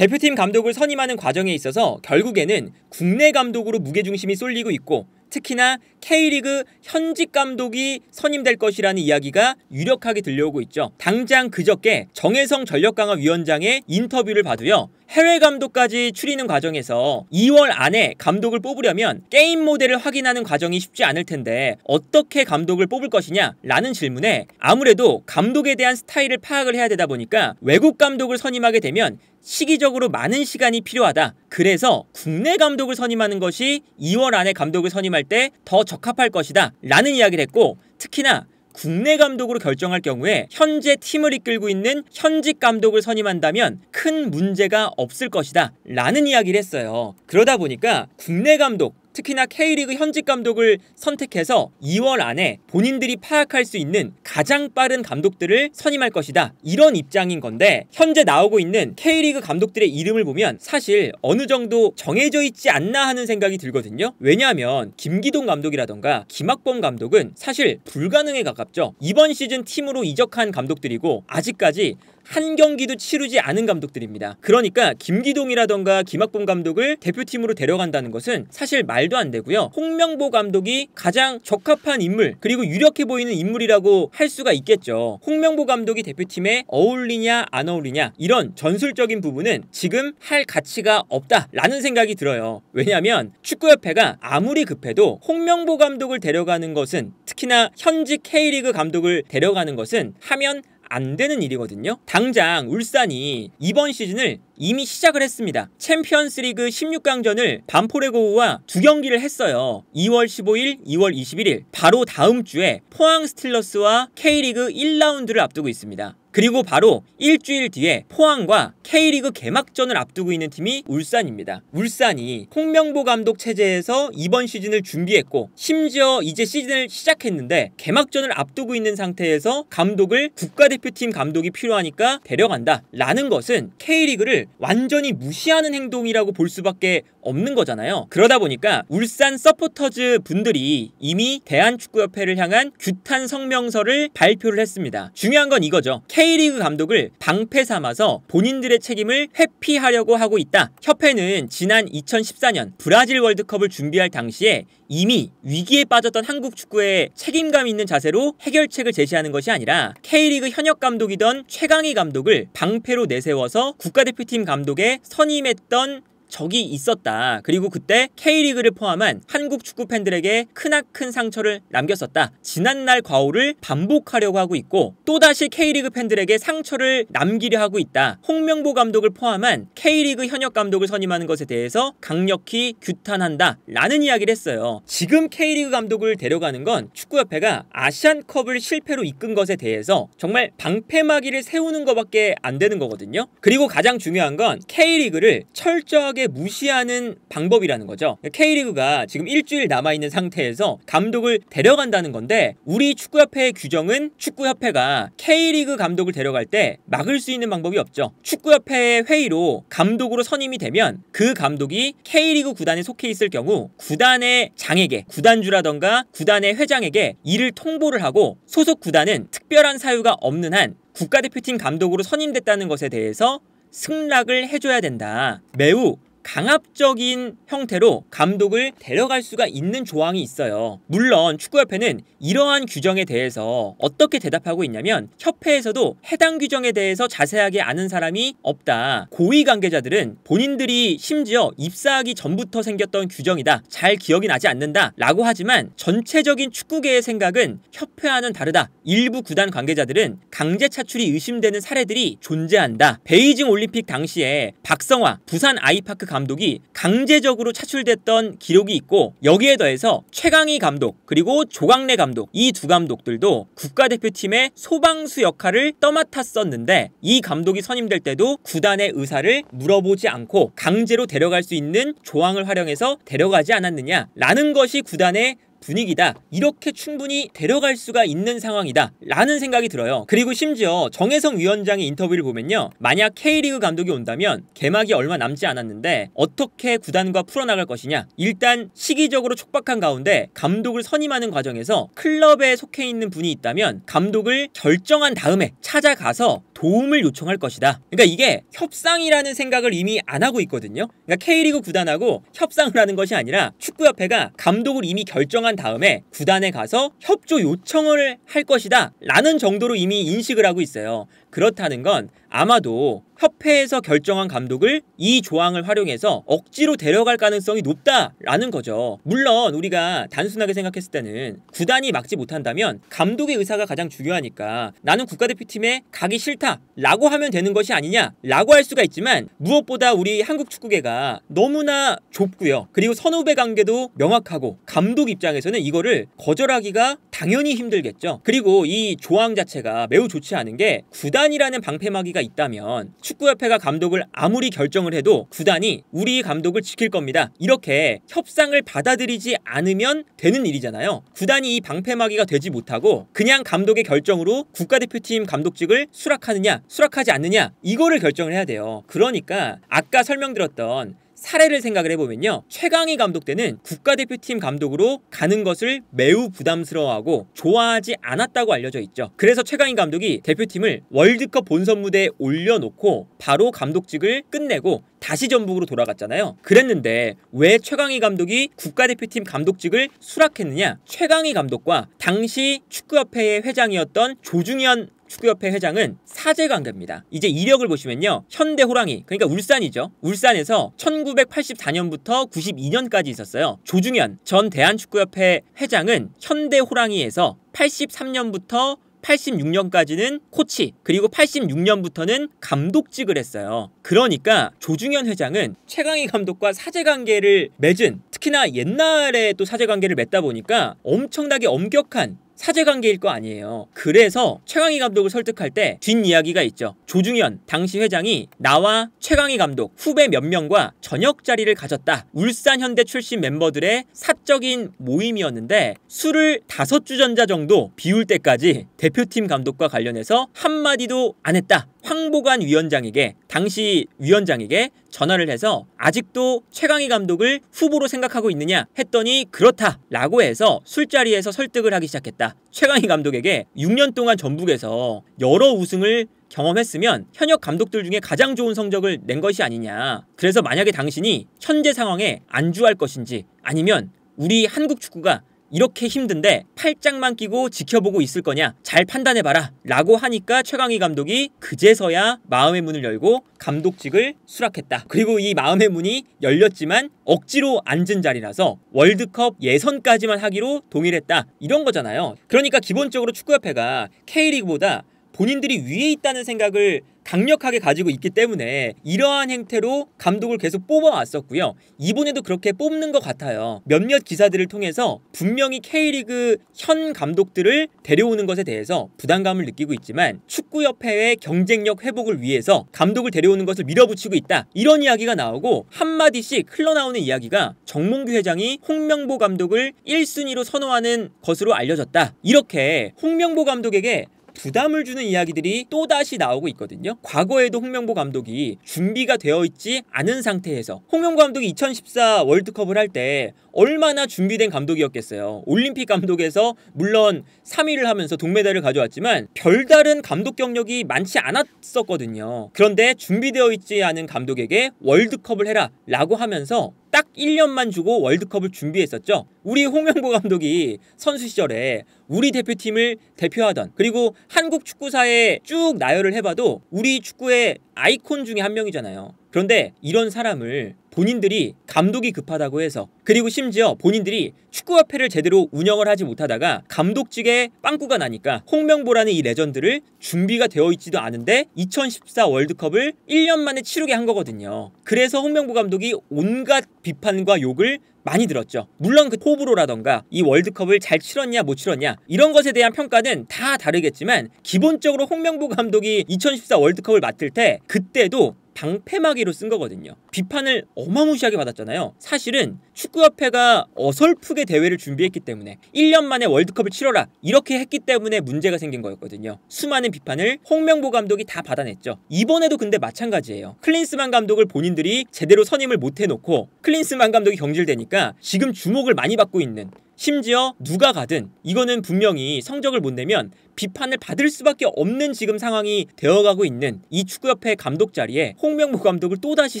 대표팀 감독을 선임하는 과정에 있어서 결국에는 국내 감독으로 무게중심이 쏠리고 있고 특히나 K리그 현직 감독이 선임될 것이라는 이야기가 유력하게 들려오고 있죠. 당장 그저께 정혜성 전력강화위원장의 인터뷰를 봐도요. 해외 감독까지 추리는 과정에서 2월 안에 감독을 뽑으려면 게임 모델을 확인하는 과정이 쉽지 않을 텐데 어떻게 감독을 뽑을 것이냐 라는 질문에 아무래도 감독에 대한 스타일을 파악을 해야 되다 보니까 외국 감독을 선임하게 되면 시기적으로 많은 시간이 필요하다. 그래서 국내 감독을 선임하는 것이 2월 안에 감독을 선임할 때 더 적합할 것이다. 라는 이야기를 했고 특히나 국내 감독으로 결정할 경우에 현재 팀을 이끌고 있는 현직 감독을 선임한다면 큰 문제가 없을 것이다 라는 이야기를 했어요. 그러다 보니까 국내 감독 특히나 K리그 현직 감독을 선택해서 2월 안에 본인들이 파악할 수 있는 가장 빠른 감독들을 선임할 것이다. 이런 입장인 건데 현재 나오고 있는 K리그 감독들의 이름을 보면 사실 어느 정도 정해져 있지 않나 하는 생각이 들거든요. 왜냐하면 김기동 감독이라던가 김학범 감독은 사실 불가능에 가깝죠. 이번 시즌 팀으로 이적한 감독들이고 아직까지 한 경기도 치르지 않은 감독들입니다. 그러니까 김기동이라던가 김학범 감독을 대표팀으로 데려간다는 것은 사실 말도 안 되고요. 홍명보 감독이 가장 적합한 인물 그리고 유력해 보이는 인물이라고 할 수가 있겠죠. 홍명보 감독이 대표팀에 어울리냐 안 어울리냐 이런 전술적인 부분은 지금 할 가치가 없다라는 생각이 들어요. 왜냐하면 축구협회가 아무리 급해도 홍명보 감독을 데려가는 것은 특히나 현직 K리그 감독을 데려가는 것은 하면 안 되는 일이거든요. 당장 울산이 이번 시즌을 이미 시작을 했습니다. 챔피언스리그 16강전을 반포레고우와 두 경기를 했어요. 2월 15일, 2월 21일 바로 다음 주에 포항 스틸러스와 K리그 1라운드를 앞두고 있습니다. 그리고 바로 일주일 뒤에 포항과 K리그 개막전을 앞두고 있는 팀이 울산입니다. 울산이 홍명보 감독 체제에서 이번 시즌을 준비했고 심지어 이제 시즌을 시작했는데 개막전을 앞두고 있는 상태에서 감독을 국가대표팀 감독이 필요하니까 데려간다 라는 것은 K리그를 완전히 무시하는 행동이라고 볼 수밖에 없는 거잖아요. 그러다 보니까 울산 서포터즈 분들이 이미 대한축구협회를 향한 규탄 성명서를 발표를 했습니다. 중요한 건 이거죠. K리그 감독을 방패 삼아서 본인들의 책임을 회피하려고 하고 있다. 협회는 지난 2014년 브라질 월드컵을 준비할 당시에 이미 위기에 빠졌던 한국 축구에 책임감 있는 자세로 해결책을 제시하는 것이 아니라 K리그 현역 감독이던 최강희 감독을 방패로 내세워서 국가대표팀 감독에 선임했던 적이 있었다. 그리고 그때 K리그를 포함한 한국 축구 팬들에게 크나큰 상처를 남겼었다. 지난날 과오를 반복하려고 하고 있고 또다시 K리그 팬들에게 상처를 남기려 하고 있다. 홍명보 감독을 포함한 K리그 현역 감독을 선임하는 것에 대해서 강력히 규탄한다. 라는 이야기를 했어요. 지금 K리그 감독을 데려가는 건 축구협회가 아시안컵을 실패로 이끈 것에 대해서 정말 방패막이를 세우는 것밖에 안 되는 거거든요. 그리고 가장 중요한 건 K리그를 철저하게 심하게 무시하는 방법이라는 거죠. K리그가 지금 일주일 남아있는 상태에서 감독을 데려간다는 건데 우리 축구협회의 규정은 축구협회가 K리그 감독을 데려갈 때 막을 수 있는 방법이 없죠. 축구협회의 회의로 감독으로 선임이 되면 그 감독이 K리그 구단에 속해 있을 경우 구단의 장에게 구단주라던가 구단의 회장에게 이를 통보를 하고 소속 구단은 특별한 사유가 없는 한 국가대표팀 감독으로 선임됐다는 것에 대해서 승낙을 해줘야 된다. 매우 강압적인 형태로 감독을 데려갈 수가 있는 조항이 있어요. 물론 축구협회는 이러한 규정에 대해서 어떻게 대답하고 있냐면 협회에서도 해당 규정에 대해서 자세하게 아는 사람이 없다. 고위 관계자들은 본인들이 심지어 입사하기 전부터 생겼던 규정이다. 잘 기억이 나지 않는다. 라고 하지만 전체적인 축구계의 생각은 협회와는 다르다. 일부 구단 관계자들은 강제 차출이 의심되는 사례들이 존재한다. 베이징 올림픽 당시에 박성화 부산 아이파크 감독이 강제적으로 차출됐던 기록이 있고 여기에 더해서 최강희 감독 그리고 조강래 감독 이 두 감독들도 국가대표팀의 소방수 역할을 떠맡았었는데 이 감독이 선임될 때도 구단의 의사를 물어보지 않고 강제로 데려갈 수 있는 조항을 활용해서 데려가지 않았느냐라는 것이 구단의 분위기다. 이렇게 충분히 데려갈 수가 있는 상황이다. 라는 생각이 들어요. 그리고 심지어 정혜성 위원장의 인터뷰를 보면요. 만약 K리그 감독이 온다면 개막이 얼마 남지 않았는데 어떻게 구단과 풀어나갈 것이냐. 일단 시기적으로 촉박한 가운데 감독을 선임하는 과정에서 클럽에 속해 있는 분이 있다면 감독을 결정한 다음에 찾아가서 도움을 요청할 것이다. 그러니까 이게 협상이라는 생각을 이미 안 하고 있거든요. 그러니까 K리그 구단하고 협상을 하는 것이 아니라 축구협회가 감독을 이미 결정한 다음에 구단에 가서 협조 요청을 할 것이다. 라는 정도로 이미 인식을 하고 있어요. 그렇다는 건 아마도 협회에서 결정한 감독을 이 조항을 활용해서 억지로 데려갈 가능성이 높다라는 거죠. 물론 우리가 단순하게 생각했을 때는 구단이 막지 못한다면 감독의 의사가 가장 중요하니까 나는 국가대표팀에 가기 싫다라고 하면 되는 것이 아니냐라고 할 수가 있지만 무엇보다 우리 한국 축구계가 너무나 좁고요. 그리고 선후배 관계도 명확하고 감독 입장에서는 이거를 거절하기가 당연히 힘들겠죠. 그리고 이 조항 자체가 매우 좋지 않은 게 구단 구단이라는 방패막이가 있다면 축구협회가 감독을 아무리 결정을 해도 구단이 우리 감독을 지킬 겁니다. 이렇게 협상을 받아들이지 않으면 되는 일이잖아요. 구단이 이 방패막이가 되지 못하고 그냥 감독의 결정으로 국가대표팀 감독직을 수락하느냐 수락하지 않느냐 이거를 결정을 해야 돼요. 그러니까 아까 설명드렸던 사례를 생각을 해보면요. 최강희 감독 때는 국가대표팀 감독으로 가는 것을 매우 부담스러워하고 좋아하지 않았다고 알려져 있죠. 그래서 최강희 감독이 대표팀을 월드컵 본선 무대에 올려놓고 바로 감독직을 끝내고 다시 전북으로 돌아갔잖아요. 그랬는데 왜 최강희 감독이 국가대표팀 감독직을 수락했느냐? 최강희 감독과 당시 축구협회의 회장이었던 조중현 축구협회 회장은 사제 관계입니다. 이제 이력을 보시면요. 현대 호랑이, 그러니까 울산이죠. 울산에서 1984년부터 92년까지 있었어요. 조중현 전 대한축구협회 회장은 현대 호랑이에서 83년부터 86년까지는 코치, 그리고 86년부터는 감독직을 했어요. 그러니까 조중현 회장은 최강희 감독과 사제 관계를 맺은 특히나 옛날에 또 사제 관계를 맺다 보니까 엄청나게 엄격한 사제관계일 거 아니에요. 그래서 최강희 감독을 설득할 때 뒷이야기가 있죠. 조중현 당시 회장이 나와 최강희 감독 후배 몇 명과 저녁 자리를 가졌다. 울산 현대 출신 멤버들의 사적인 모임이었는데 술을 다섯 주전자 정도 비울 때까지 대표팀 감독과 관련해서 한마디도 안 했다. 황보관 위원장에게 당시 위원장에게 전화를 해서 아직도 최강희 감독을 후보로 생각하고 있느냐 했더니 그렇다라고 해서 술자리에서 설득을 하기 시작했다. 최강희 감독에게 6년 동안 전북에서 여러 우승을 경험했으면 현역 감독들 중에 가장 좋은 성적을 낸 것이 아니냐. 그래서 만약에 당신이 현재 상황에 안주할 것인지 아니면 우리 한국 축구가 이렇게 힘든데 팔짱만 끼고 지켜보고 있을 거냐 잘 판단해봐라 라고 하니까 최강희 감독이 그제서야 마음의 문을 열고 감독직을 수락했다 그리고 이 마음의 문이 열렸지만 억지로 앉은 자리라서 월드컵 예선까지만 하기로 동일했다 이런 거잖아요 그러니까 기본적으로 축구협회가 K리그보다 본인들이 위에 있다는 생각을 강력하게 가지고 있기 때문에 이러한 행태로 감독을 계속 뽑아왔었고요. 이번에도 그렇게 뽑는 것 같아요. 몇몇 기사들을 통해서 분명히 K리그 현 감독들을 데려오는 것에 대해서 부담감을 느끼고 있지만 축구협회의 경쟁력 회복을 위해서 감독을 데려오는 것을 밀어붙이고 있다. 이런 이야기가 나오고 한마디씩 흘러나오는 이야기가 정몽규 회장이 홍명보 감독을 1순위로 선호하는 것으로 알려졌다. 이렇게 홍명보 감독에게 부담을 주는 이야기들이 또다시 나오고 있거든요. 과거에도 홍명보 감독이 준비가 되어 있지 않은 상태에서 홍명보 감독이 2014 월드컵을 할때 얼마나 준비된 감독이었겠어요. 올림픽 감독에서 물론 3위를 하면서 동메달을 가져왔지만 별다른 감독 경력이 많지 않았었거든요. 그런데 준비되어 있지 않은 감독에게 월드컵을 해라 라고 하면서 딱 1년만 주고 월드컵을 준비했었죠. 우리 홍명보 감독이 선수 시절에 우리 대표팀을 대표하던 그리고 한국 축구사에 쭉 나열을 해봐도 우리 축구의 아이콘 중에 한 명이잖아요. 그런데 이런 사람을 본인들이 감독이 급하다고 해서 그리고 심지어 본인들이 축구협회를 제대로 운영을 하지 못하다가 감독직에 빵꾸가 나니까 홍명보라는 이 레전드를 준비가 되어 있지도 않은데 2014 월드컵을 1년 만에 치르게 한 거거든요. 그래서 홍명보 감독이 온갖 비판과 욕을 많이 들었죠. 물론 그 호불호라던가 이 월드컵을 잘 치렀냐 못 치렀냐 이런 것에 대한 평가는 다 다르겠지만 기본적으로 홍명보 감독이 2014 월드컵을 맡을 때 그때도 방패막이로 쓴 거거든요. 비판을 어마무시하게 받았잖아요. 사실은 축구협회가 어설프게 대회를 준비했기 때문에 1년 만에 월드컵을 치러라 이렇게 했기 때문에 문제가 생긴 거였거든요. 수많은 비판을 홍명보 감독이 다 받아냈죠. 이번에도 근데 마찬가지예요. 클린스만 감독을 본인들이 제대로 선임을 못 해놓고 클린스만 감독이 경질되니까 지금 주목을 많이 받고 있는 심지어 누가 가든 이거는 분명히 성적을 못 내면 비판을 받을 수밖에 없는 지금 상황이 되어가고 있는 이 축구협회 감독 자리에 홍명보 감독을 또다시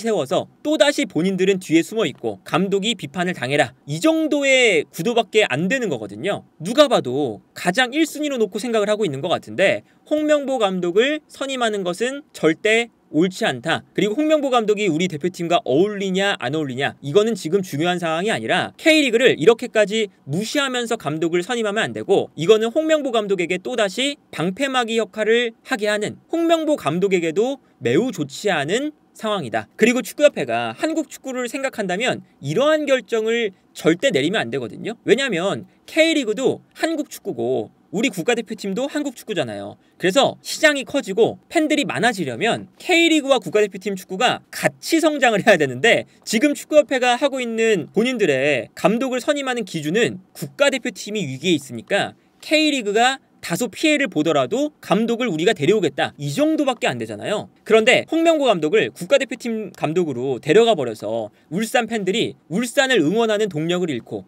세워서 또다시 본인들은 뒤에 숨어 있고 감독이 비판을 당해라 이 정도의 구도밖에 안 되는 거거든요. 누가 봐도 가장 1순위로 놓고 생각을 하고 있는 것 같은데 홍명보 감독을 선임하는 것은 절대 옳지 않다. 그리고 홍명보 감독이 우리 대표팀과 어울리냐 안 어울리냐 이거는 지금 중요한 상황이 아니라 K리그를 이렇게까지 무시하면서 감독을 선임하면 안 되고 이거는 홍명보 감독에게 또다시 방패막이 역할을 하게 하는 홍명보 감독에게도 매우 좋지 않은 상황이다. 그리고 축구협회가 한국 축구를 생각한다면 이러한 결정을 절대 내리면 안 되거든요. 왜냐하면 K리그도 한국 축구고 우리 국가대표팀도 한국 축구잖아요. 그래서 시장이 커지고 팬들이 많아지려면 K리그와 국가대표팀 축구가 같이 성장을 해야 되는데 지금 축구협회가 하고 있는 본인들의 감독을 선임하는 기준은 국가대표팀이 위기에 있으니까 K리그가 다소 피해를 보더라도 감독을 우리가 데려오겠다 이 정도밖에 안 되잖아요 그런데 홍명구 감독을 국가대표팀 감독으로 데려가 버려서 울산 팬들이 울산을 응원하는 동력을 잃고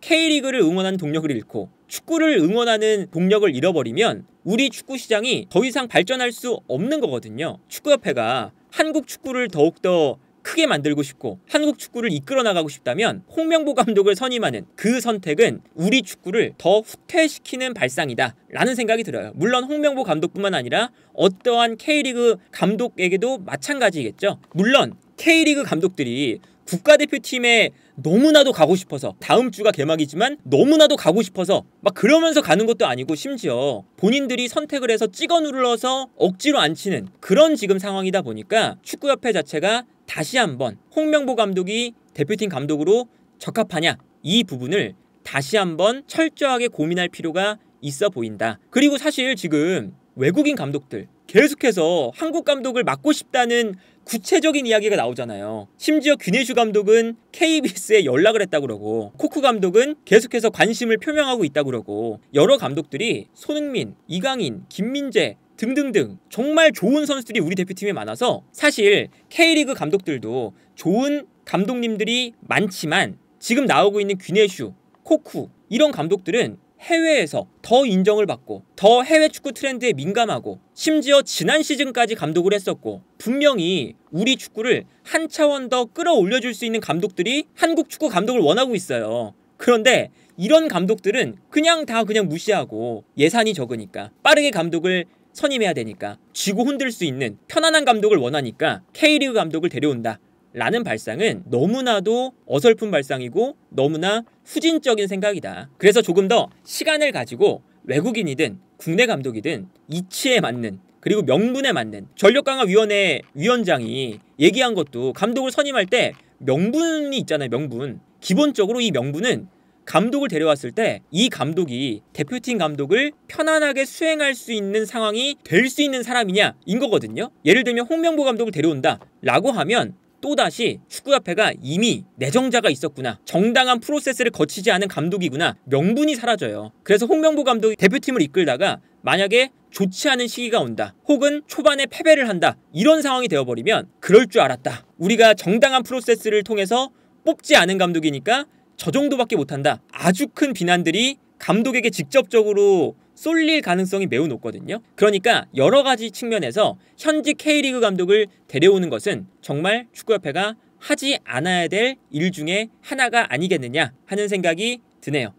K리그를 응원하는 동력을 잃고 축구를 응원하는 동력을 잃어버리면 우리 축구 시장이 더 이상 발전할 수 없는 거거든요. 축구협회가 한국 축구를 더욱더 크게 만들고 싶고 한국 축구를 이끌어 나가고 싶다면 홍명보 감독을 선임하는 그 선택은 우리 축구를 더 후퇴시키는 발상이다 라는 생각이 들어요. 물론 홍명보 감독뿐만 아니라 어떠한 K리그 감독에게도 마찬가지겠죠. 물론 K리그 감독들이 국가대표팀의 너무나도 가고 싶어서 다음 주가 개막이지만 너무나도 가고 싶어서 막 그러면서 가는 것도 아니고 심지어 본인들이 선택을 해서 찍어 눌러서 억지로 안 치는 그런 지금 상황이다 보니까 축구협회 자체가 다시 한번 홍명보 감독이 대표팀 감독으로 적합하냐 이 부분을 다시 한번 철저하게 고민할 필요가 있어 보인다. 그리고 사실 지금 외국인 감독들 계속해서 한국 감독을 맡고 싶다는 구체적인 이야기가 나오잖아요. 심지어 귀네슈 감독은 KBS에 연락을 했다 고 그러고 코쿠 감독은 계속해서 관심을 표명하고 있다 고 그러고 여러 감독들이 손흥민, 이강인, 김민재 등등등 정말 좋은 선수들이 우리 대표팀에 많아서 사실 K리그 감독들도 좋은 감독님들이 많지만 지금 나오고 있는 귀네슈, 코쿠 이런 감독들은 해외에서 더 인정을 받고 더 해외 축구 트렌드에 민감하고 심지어 지난 시즌까지 감독을 했었고 분명히 우리 축구를 한 차원 더 끌어올려 줄 수 있는 감독들이 한국 축구 감독을 원하고 있어요. 그런데 이런 감독들은 그냥 다 그냥 무시하고 예산이 적으니까 빠르게 감독을 선임해야 되니까 쥐고 흔들 수 있는 편안한 감독을 원하니까 K리그 감독을 데려온다. 라는 발상은 너무나도 어설픈 발상이고 너무나 후진적인 생각이다. 그래서 조금 더 시간을 가지고 외국인이든 국내 감독이든 이치에 맞는 그리고 명분에 맞는 전력강화위원회 위원장이 얘기한 것도 감독을 선임할 때 명분이 있잖아요, 명분. 기본적으로 이 명분은 감독을 데려왔을 때 이 감독이 대표팀 감독을 편안하게 수행할 수 있는 상황이 될 수 있는 사람이냐 인 거거든요. 예를 들면 홍명보 감독을 데려온다 라고 하면 또다시 축구협회가 이미 내정자가 있었구나. 정당한 프로세스를 거치지 않은 감독이구나. 명분이 사라져요. 그래서 홍명보 감독이 대표팀을 이끌다가 만약에 좋지 않은 시기가 온다. 혹은 초반에 패배를 한다. 이런 상황이 되어버리면 그럴 줄 알았다. 우리가 정당한 프로세스를 통해서 뽑지 않은 감독이니까 저 정도밖에 못한다. 아주 큰 비난들이 감독에게 직접적으로 쏠릴 가능성이 매우 높거든요. 그러니까 여러 가지 측면에서 현직 K리그 감독을 데려오는 것은 정말 축구협회가 하지 않아야 될 일 중에 하나가 아니겠느냐 하는 생각이 드네요.